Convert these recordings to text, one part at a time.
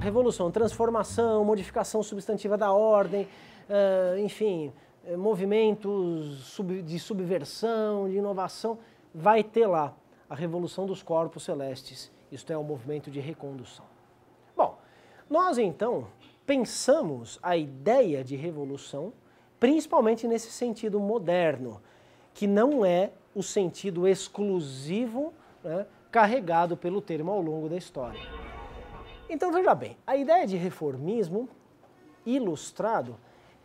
Revolução, transformação, modificação substantiva da ordem, uh, enfim, eh, movimentos sub, de subversão, de inovação, vai ter lá a revolução dos corpos celestes. Isto é o um movimento de recondução. Bom, nós então pensamos a ideia de revolução principalmente nesse sentido moderno, que não é o sentido exclusivo né, carregado pelo termo ao longo da história. Então veja bem, a ideia de reformismo ilustrado,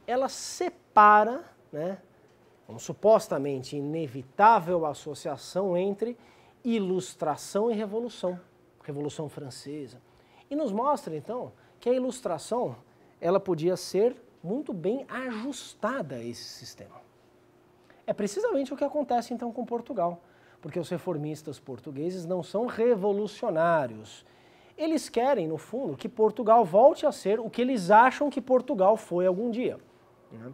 ela separa, né, uma supostamente inevitável associação entre ilustração e revolução, Revolução Francesa. E nos mostra então que a ilustração, ela podia ser muito bem ajustada a esse sistema. É precisamente o que acontece então com Portugal, porque os reformistas portugueses não são revolucionários, eles querem, no fundo, que Portugal volte a ser o que eles acham que Portugal foi algum dia. Né?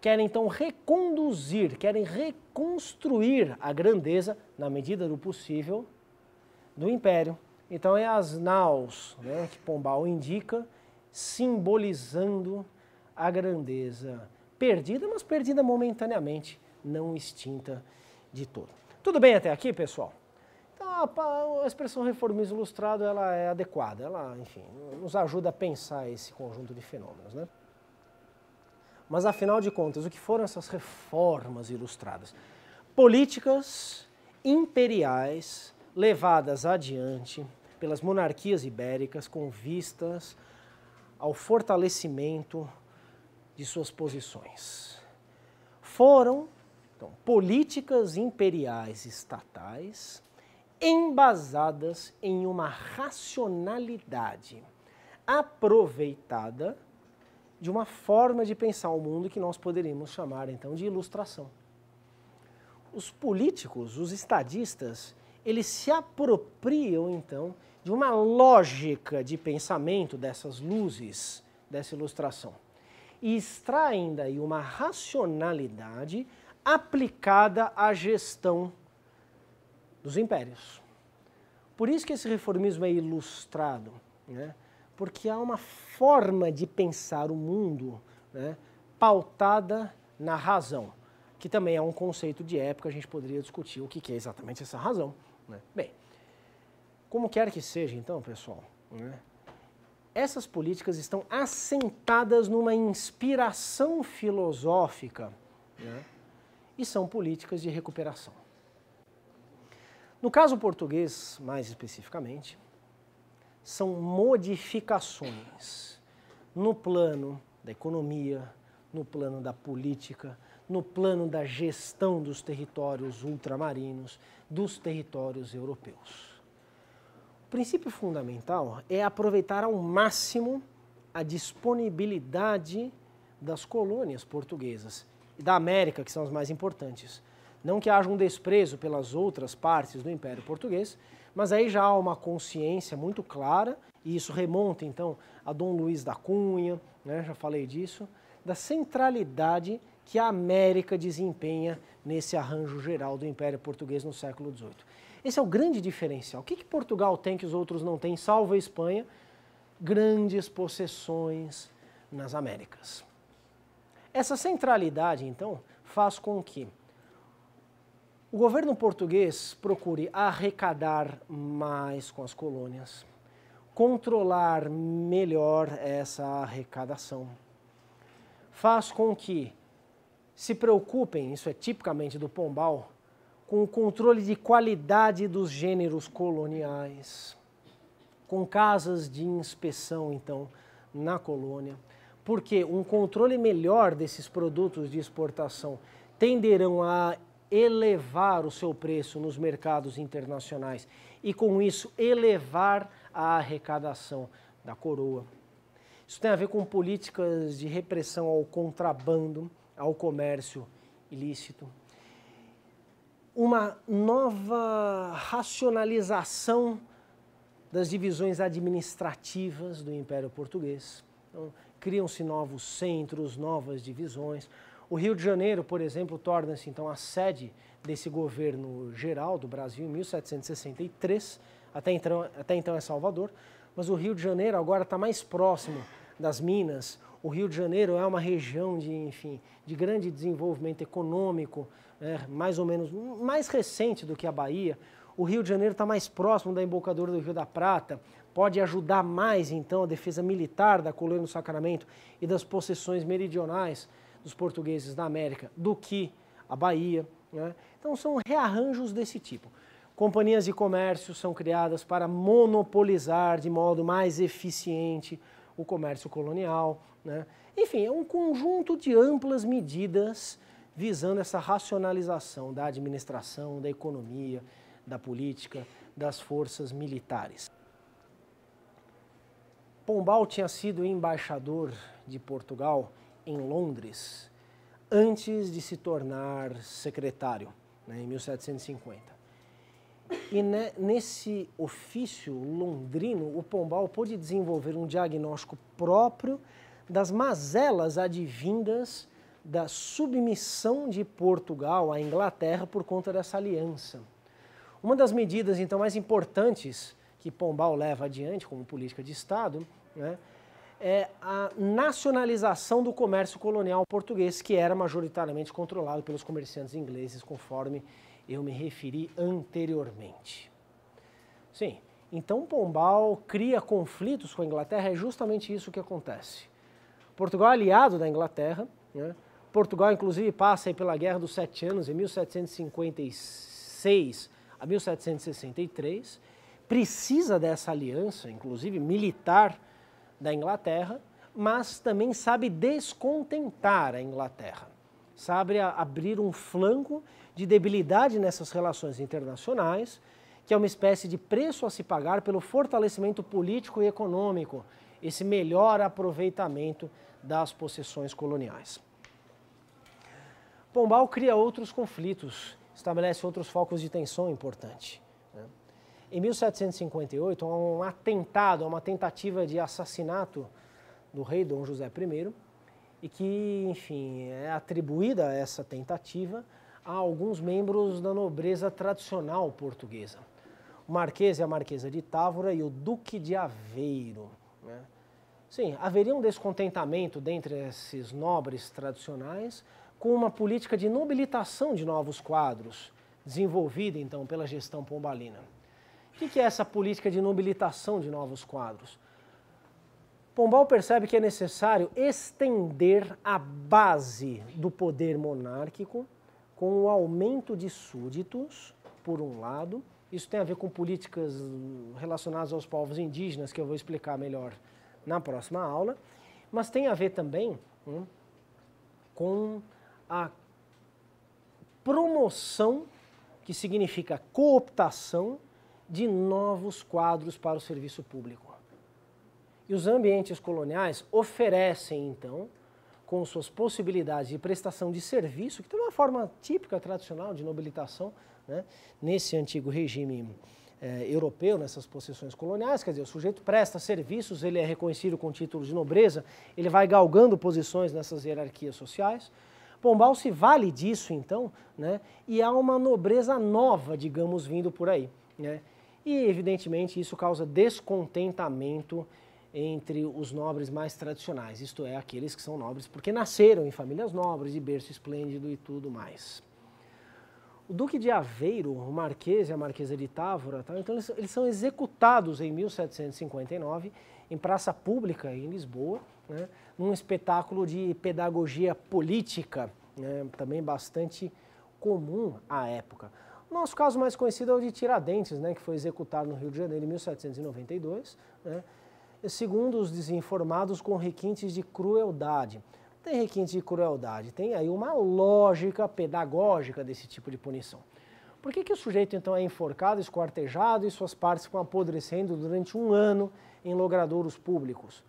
Querem então reconduzir, querem reconstruir a grandeza, na medida do possível, do império. Então é as naus né, que Pombal indica, simbolizando a grandeza perdida, mas perdida momentaneamente, não extinta de todo. Tudo bem até aqui, pessoal? Ah, a, expressão reformismo ilustrado ela é adequada, ela, enfim, nos ajuda a pensar esse conjunto de fenômenos, né? Mas afinal de contas, o que foram essas reformas ilustradas? Políticas imperiais levadas adiante pelas monarquias ibéricas com vistas ao fortalecimento de suas posições. Foram então, políticas imperiais estatais embasadas em uma racionalidade aproveitada de uma forma de pensar o mundo que nós poderíamos chamar então de ilustração. Os políticos, os estadistas, eles se apropriam então de uma lógica de pensamento dessas luzes, dessa ilustração, e extraem daí uma racionalidade aplicada à gestão dos impérios. Por isso que esse reformismo é ilustrado, né? porque há uma forma de pensar o mundo né? pautada na razão, que também é um conceito de época, a gente poderia discutir o que é exatamente essa razão. Né? Bem, como quer que seja então, pessoal, né? essas políticas estão assentadas numa inspiração filosófica né? e são políticas de recuperação. No caso português, mais especificamente, são modificações no plano da economia, no plano da política, no plano da gestão dos territórios ultramarinos, dos territórios europeus. O princípio fundamental é aproveitar ao máximo a disponibilidade das colônias portuguesas e da América, que são as mais importantes, não que haja um desprezo pelas outras partes do Império Português, mas aí já há uma consciência muito clara, e isso remonta então a Dom Luís da Cunha, né, já falei disso, da centralidade que a América desempenha nesse arranjo geral do Império Português no século XVIII. Esse é o grande diferencial. O que, que Portugal tem que os outros não têm, salvo a Espanha? Grandes possessões nas Américas. Essa centralidade, então, faz com que o governo português procure arrecadar mais com as colônias, controlar melhor essa arrecadação. Faz com que se preocupem, isso é tipicamente do Pombal, com o controle de qualidade dos gêneros coloniais, com casas de inspeção, então, na colônia, porque um controle melhor desses produtos de exportação tenderão a elevar o seu preço nos mercados internacionais e, com isso, elevar a arrecadação da coroa. Isso tem a ver com políticas de repressão ao contrabando, ao comércio ilícito. Uma nova racionalização das divisões administrativas do Império Português. Então, criam-se novos centros, novas divisões. O Rio de Janeiro, por exemplo, torna-se então a sede desse governo geral do Brasil em 1763, até então, até então é Salvador, mas o Rio de Janeiro agora está mais próximo das Minas. O Rio de Janeiro é uma região de, enfim, de grande desenvolvimento econômico, né, mais ou menos mais recente do que a Bahia. O Rio de Janeiro está mais próximo da embocadura do Rio da Prata, pode ajudar mais então a defesa militar da colônia do Sacramento e das possessões meridionais dos portugueses na América do que a Bahia. Né? Então, são rearranjos desse tipo. Companhias de comércio são criadas para monopolizar de modo mais eficiente o comércio colonial. Né? Enfim, é um conjunto de amplas medidas visando essa racionalização da administração, da economia, da política, das forças militares. Pombal tinha sido embaixador de Portugal em Londres antes de se tornar secretário, né, em 1750. E nesse ofício londrino, o Pombal pôde desenvolver um diagnóstico próprio das mazelas advindas da submissão de Portugal à Inglaterra por conta dessa aliança. Uma das medidas, então, mais importantes que Pombal leva adiante como política de Estado né, é, a nacionalização do comércio colonial português, que era majoritariamente controlado pelos comerciantes ingleses, conforme eu me referi anteriormente. Sim, então Pombal cria conflitos com a Inglaterra, é justamente isso que acontece. Portugal é aliado da Inglaterra, né? Portugal inclusive passa pela Guerra dos Sete Anos em 1756 a 1763, precisa dessa aliança, inclusive militar, da Inglaterra, mas também sabe descontentar a Inglaterra. Sabe abrir um flanco de debilidade nessas relações internacionais, que é uma espécie de preço a se pagar pelo fortalecimento político e econômico, esse melhor aproveitamento das possessões coloniais. Pombal cria outros conflitos, estabelece outros focos de tensão importante. Em 1758, há um atentado, uma tentativa de assassinato do rei Dom José I, e que, enfim, é atribuída essa tentativa a alguns membros da nobreza tradicional portuguesa. O Marquês e a Marquesa de Távora e o Duque de Aveiro. Né? Sim, haveria um descontentamento dentre esses nobres tradicionais com uma política de nobilitação de novos quadros, desenvolvida então pela gestão pombalina. O que é essa política de nobilitação de novos quadros? Pombal percebe que é necessário estender a base do poder monárquico com o aumento de súditos, por um lado. Isso tem a ver com políticas relacionadas aos povos indígenas, que eu vou explicar melhor na próxima aula. Mas tem a ver também hum, com a promoção, que significa cooptação, de novos quadros para o serviço público. E os ambientes coloniais oferecem, então, com suas possibilidades de prestação de serviço, que tem uma forma típica, tradicional de nobilitação, né, nesse antigo regime eh, europeu, nessas possessões coloniais, quer dizer, o sujeito presta serviços, ele é reconhecido com título de nobreza, ele vai galgando posições nessas hierarquias sociais. Pombal se vale disso, então, né, e há uma nobreza nova, digamos, vindo por aí. Né? E, evidentemente, isso causa descontentamento entre os nobres mais tradicionais, isto é, aqueles que são nobres porque nasceram em famílias nobres, e berço esplêndido e tudo mais. O Duque de Aveiro, o Marquês e a Marquesa de Távora, tá? então eles, eles são executados em 1759 em praça pública em Lisboa, né, num espetáculo de pedagogia política, né, também bastante comum à época. Nosso caso mais conhecido é o de Tiradentes, né, que foi executado no Rio de Janeiro em 1792, né, segundo os desinformados, com requintes de crueldade. Tem requintes de crueldade, tem aí uma lógica pedagógica desse tipo de punição. Por que, que o sujeito então é enforcado, esquartejado e suas partes ficam apodrecendo durante um ano em logradouros públicos?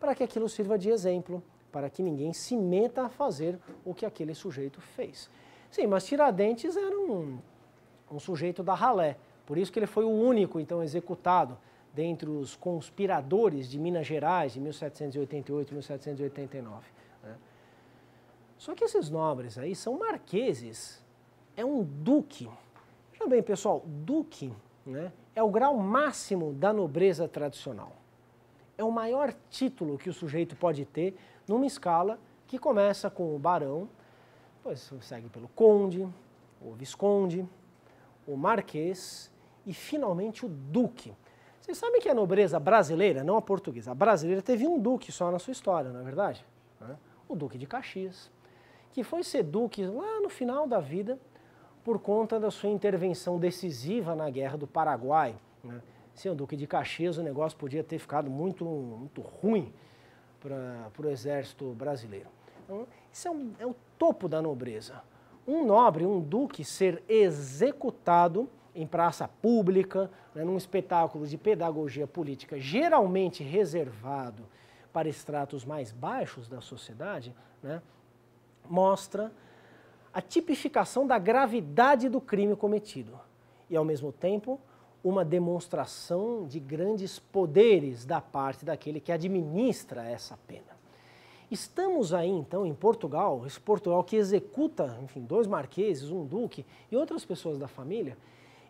Para que aquilo sirva de exemplo, para que ninguém se meta a fazer o que aquele sujeito fez. Sim, mas Tiradentes era um um sujeito da ralé. Por isso que ele foi o único, então, executado dentre os conspiradores de Minas Gerais de 1788 e 1789. Né? Só que esses nobres aí são marqueses, é um duque. Veja bem, pessoal, duque né, é o grau máximo da nobreza tradicional. É o maior título que o sujeito pode ter numa escala que começa com o barão, depois segue pelo conde, o visconde, o marquês e finalmente o duque. Vocês sabem que a nobreza brasileira, não a portuguesa, a brasileira teve um duque só na sua história, não é verdade? O duque de Caxias, que foi ser duque lá no final da vida por conta da sua intervenção decisiva na guerra do Paraguai. Né? Sem o duque de Caxias, o negócio podia ter ficado muito, muito ruim para o exército brasileiro. Então, isso é, um, é o topo da nobreza um nobre, um duque, ser executado em praça pública, né, num espetáculo de pedagogia política geralmente reservado para estratos mais baixos da sociedade, né, mostra a tipificação da gravidade do crime cometido e, ao mesmo tempo, uma demonstração de grandes poderes da parte daquele que administra essa pena. Estamos aí, então, em Portugal, esse Portugal que executa, enfim, dois marqueses, um duque e outras pessoas da família,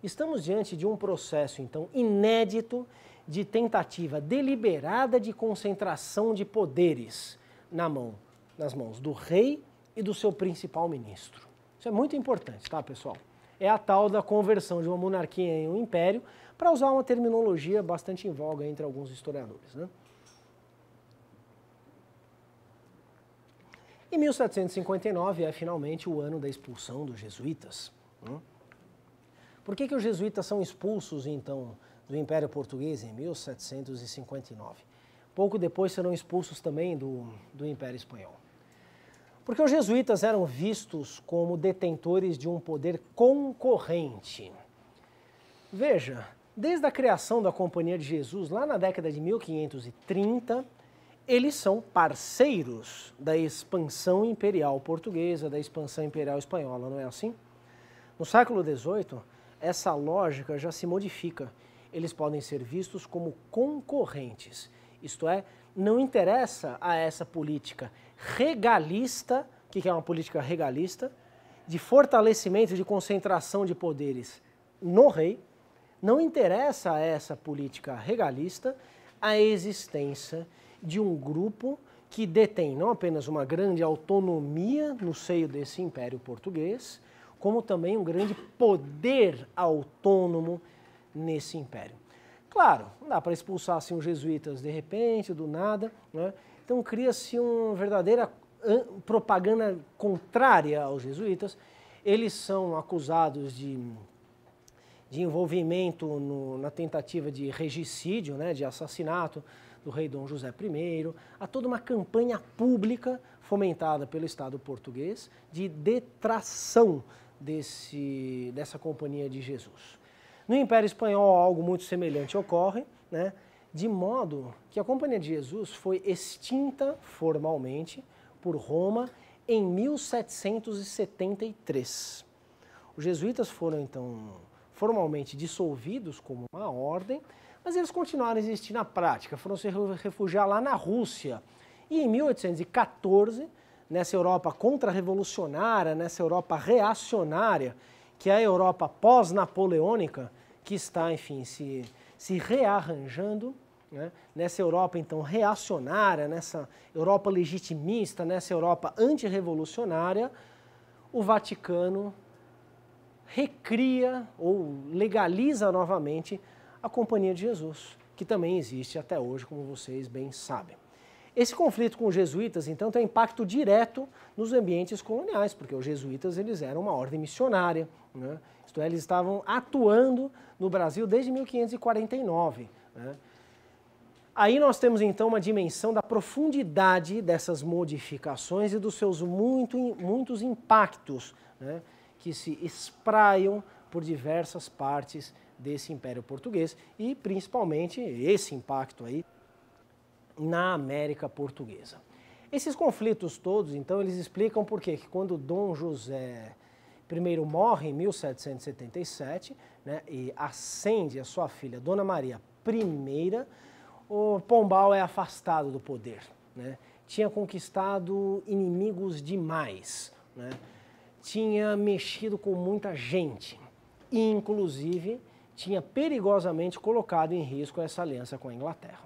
estamos diante de um processo, então, inédito de tentativa deliberada de concentração de poderes na mão, nas mãos do rei e do seu principal ministro. Isso é muito importante, tá, pessoal? É a tal da conversão de uma monarquia em um império, para usar uma terminologia bastante em voga entre alguns historiadores, né? E 1759 é finalmente o ano da expulsão dos jesuítas. Hum? Por que, que os jesuítas são expulsos, então, do Império Português em 1759? Pouco depois serão expulsos também do, do Império Espanhol. Porque os jesuítas eram vistos como detentores de um poder concorrente. Veja, desde a criação da Companhia de Jesus, lá na década de 1530, eles são parceiros da expansão imperial portuguesa, da expansão imperial espanhola, não é assim? No século XVIII, essa lógica já se modifica. Eles podem ser vistos como concorrentes, isto é, não interessa a essa política regalista, que é uma política regalista, de fortalecimento, de concentração de poderes no rei, não interessa a essa política regalista a existência de de um grupo que detém não apenas uma grande autonomia no seio desse império português, como também um grande poder autônomo nesse império. Claro, não dá para expulsar assim, os jesuítas de repente, do nada, né? então cria-se uma verdadeira propaganda contrária aos jesuítas. Eles são acusados de, de envolvimento no, na tentativa de regicídio, né? de assassinato, do rei Dom José I, há toda uma campanha pública fomentada pelo Estado português de detração desse, dessa Companhia de Jesus. No Império Espanhol, algo muito semelhante ocorre, né? de modo que a Companhia de Jesus foi extinta formalmente por Roma em 1773. Os jesuítas foram então formalmente dissolvidos como uma ordem, mas eles continuaram a existir na prática, foram se refugiar lá na Rússia. E em 1814, nessa Europa contra-revolucionária, nessa Europa reacionária, que é a Europa pós-napoleônica, que está, enfim, se, se rearranjando, né? nessa Europa, então, reacionária, nessa Europa legitimista, nessa Europa antirrevolucionária, o Vaticano recria ou legaliza novamente a Companhia de Jesus, que também existe até hoje, como vocês bem sabem. Esse conflito com os jesuítas, então, tem impacto direto nos ambientes coloniais, porque os jesuítas eles eram uma ordem missionária, né? isto é, eles estavam atuando no Brasil desde 1549. Né? Aí nós temos então uma dimensão da profundidade dessas modificações e dos seus muito, muitos impactos né? que se espraiam por diversas partes desse Império Português e principalmente esse impacto aí na América Portuguesa. Esses conflitos todos, então, eles explicam por que quando Dom José I morre em 1777 né, e acende a sua filha Dona Maria I, o Pombal é afastado do poder. Né? Tinha conquistado inimigos demais, né? tinha mexido com muita gente, inclusive tinha perigosamente colocado em risco essa aliança com a Inglaterra.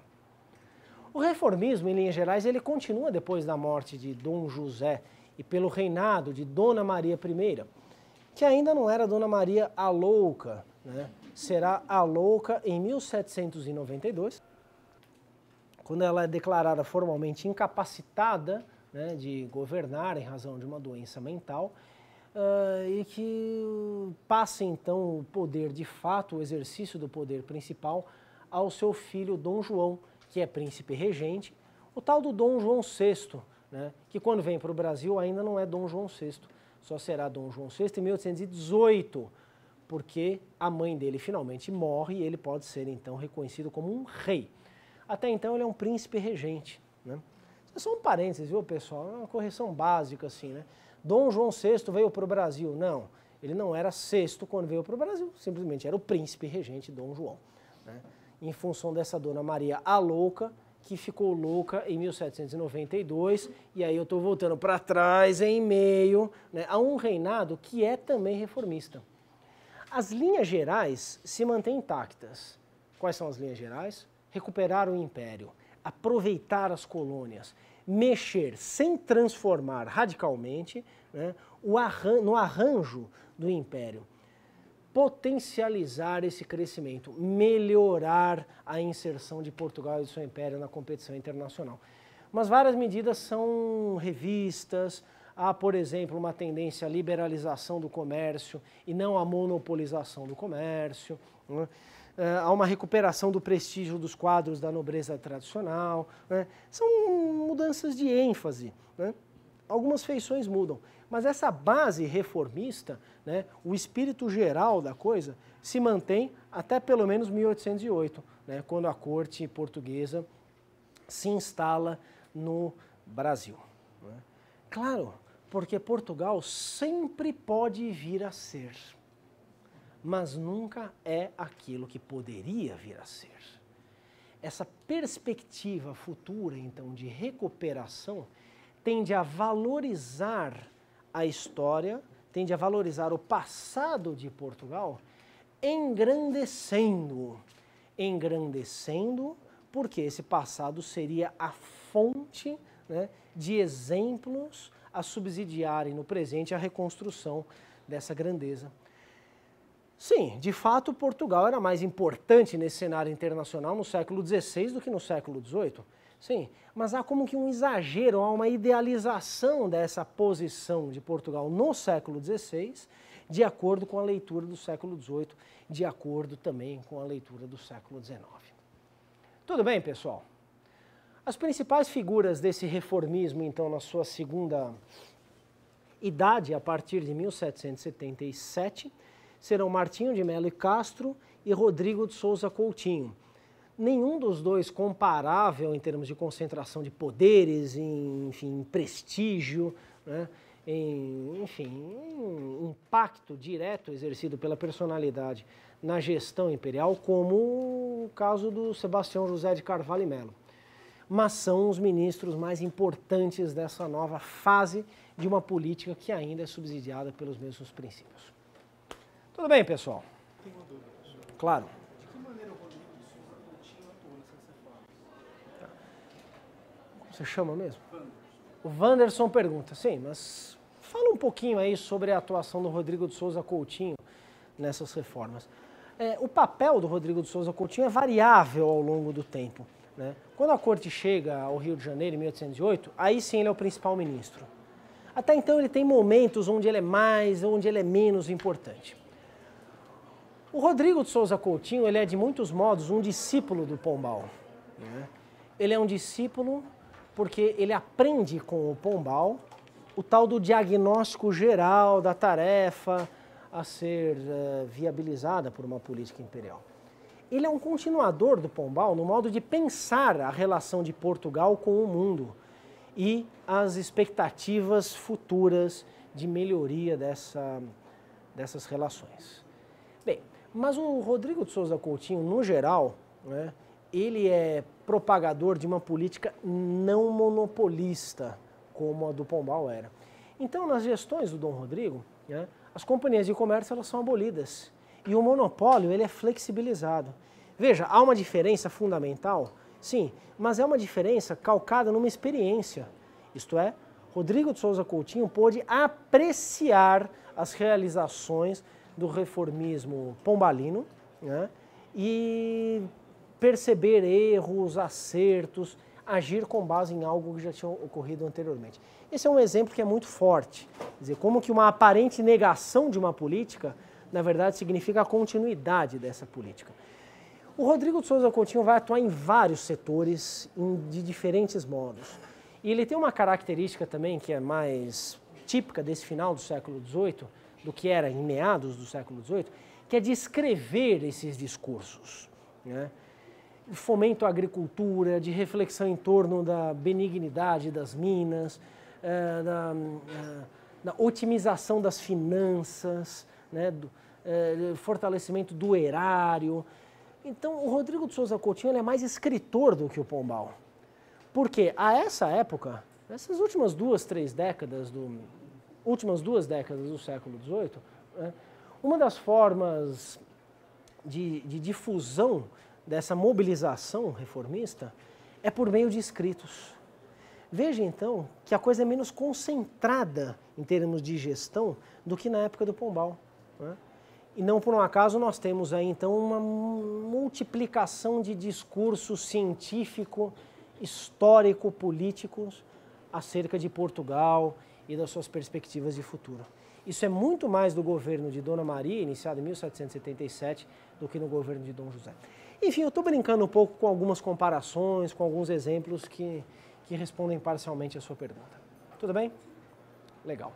O reformismo, em linhas gerais, ele continua depois da morte de Dom José e pelo reinado de Dona Maria I, que ainda não era Dona Maria a Louca, né? será a Louca em 1792, quando ela é declarada formalmente incapacitada né, de governar em razão de uma doença mental Uh, e que passe então o poder de fato, o exercício do poder principal, ao seu filho Dom João, que é príncipe regente, o tal do Dom João VI, né, que quando vem para o Brasil ainda não é Dom João VI, só será Dom João VI em 1818, porque a mãe dele finalmente morre e ele pode ser então reconhecido como um rei. Até então ele é um príncipe regente. Né? Isso é só um parênteses, viu pessoal? É uma correção básica assim, né? Dom João VI veio para o Brasil. Não, ele não era sexto quando veio para o Brasil, simplesmente era o príncipe regente Dom João. Né? Em função dessa Dona Maria a Louca, que ficou louca em 1792, e aí eu estou voltando para trás em meio né, a um reinado que é também reformista. As linhas gerais se mantêm intactas. Quais são as linhas gerais? Recuperar o império, aproveitar as colônias, mexer sem transformar radicalmente né, arran no arranjo do império. Potencializar esse crescimento, melhorar a inserção de Portugal e do seu império na competição internacional. Mas várias medidas são revistas, há, por exemplo, uma tendência à liberalização do comércio e não à monopolização do comércio. Né? Eh, há uma recuperação do prestígio dos quadros da nobreza tradicional. Né? São mudanças de ênfase. Né? Algumas feições mudam, mas essa base reformista, né, o espírito geral da coisa, se mantém até pelo menos 1808, né, quando a corte portuguesa se instala no Brasil. Né? Claro, porque Portugal sempre pode vir a ser mas nunca é aquilo que poderia vir a ser. Essa perspectiva futura, então, de recuperação, tende a valorizar a história, tende a valorizar o passado de Portugal, engrandecendo. Engrandecendo, porque esse passado seria a fonte né, de exemplos a subsidiarem no presente a reconstrução dessa grandeza Sim, de fato, Portugal era mais importante nesse cenário internacional no século XVI do que no século XVIII. Sim, mas há como que um exagero, há uma idealização dessa posição de Portugal no século XVI, de acordo com a leitura do século XVIII, de acordo também com a leitura do século XIX. Tudo bem, pessoal? As principais figuras desse reformismo, então, na sua segunda idade, a partir de 1777, serão Martinho de Melo e Castro e Rodrigo de Souza Coutinho. Nenhum dos dois comparável em termos de concentração de poderes, em, enfim, em prestígio, né? em, enfim, em impacto direto exercido pela personalidade na gestão imperial, como o caso do Sebastião José de Carvalho e Melo. Mas são os ministros mais importantes dessa nova fase de uma política que ainda é subsidiada pelos mesmos princípios. Tudo bem, pessoal? Claro. De que maneira o Rodrigo Souza Coutinho atuou nessa reforma? Como você chama mesmo? O Wanderson pergunta, sim, mas fala um pouquinho aí sobre a atuação do Rodrigo de Souza Coutinho nessas reformas. É, o papel do Rodrigo de Souza Coutinho é variável ao longo do tempo. Né? Quando a corte chega ao Rio de Janeiro, em 1808, aí sim ele é o principal ministro. Até então ele tem momentos onde ele é mais, onde ele é menos importante. O Rodrigo de Souza Coutinho, ele é de muitos modos um discípulo do Pombal. Né? Ele é um discípulo porque ele aprende com o Pombal o tal do diagnóstico geral da tarefa a ser uh, viabilizada por uma política imperial. Ele é um continuador do Pombal no modo de pensar a relação de Portugal com o mundo e as expectativas futuras de melhoria dessa, dessas relações. Mas o Rodrigo de Souza Coutinho, no geral, né, ele é propagador de uma política não monopolista, como a do Pombal era. Então, nas gestões do Dom Rodrigo, né, as companhias de comércio elas são abolidas e o monopólio ele é flexibilizado. Veja, há uma diferença fundamental, sim, mas é uma diferença calcada numa experiência. Isto é, Rodrigo de Souza Coutinho pôde apreciar as realizações do reformismo pombalino né? e perceber erros, acertos, agir com base em algo que já tinha ocorrido anteriormente. Esse é um exemplo que é muito forte, Quer dizer como que uma aparente negação de uma política, na verdade, significa a continuidade dessa política. O Rodrigo de Souza Coutinho vai atuar em vários setores, de diferentes modos. E ele tem uma característica também que é mais típica desse final do século XVIII, do que era em meados do século XVIII, que é de escrever esses discursos. Né? Fomento à agricultura, de reflexão em torno da benignidade das minas, é, da, é, da, otimização das finanças, né? do, é, fortalecimento do erário. Então, o Rodrigo de Souza Coutinho é mais escritor do que o Pombal. Porque a essa época, essas últimas duas, três décadas do, últimas duas décadas do século XVIII, né, uma das formas de, de difusão dessa mobilização reformista é por meio de escritos. Veja então que a coisa é menos concentrada em termos de gestão do que na época do Pombal. Né? E não por um acaso nós temos aí então uma multiplicação de discurso científico, histórico, políticos acerca de Portugal e das suas perspectivas de futuro. Isso é muito mais do governo de Dona Maria, iniciado em 1777, do que no governo de Dom José. Enfim, eu estou brincando um pouco com algumas comparações, com alguns exemplos que, que respondem parcialmente à sua pergunta. Tudo bem? Legal.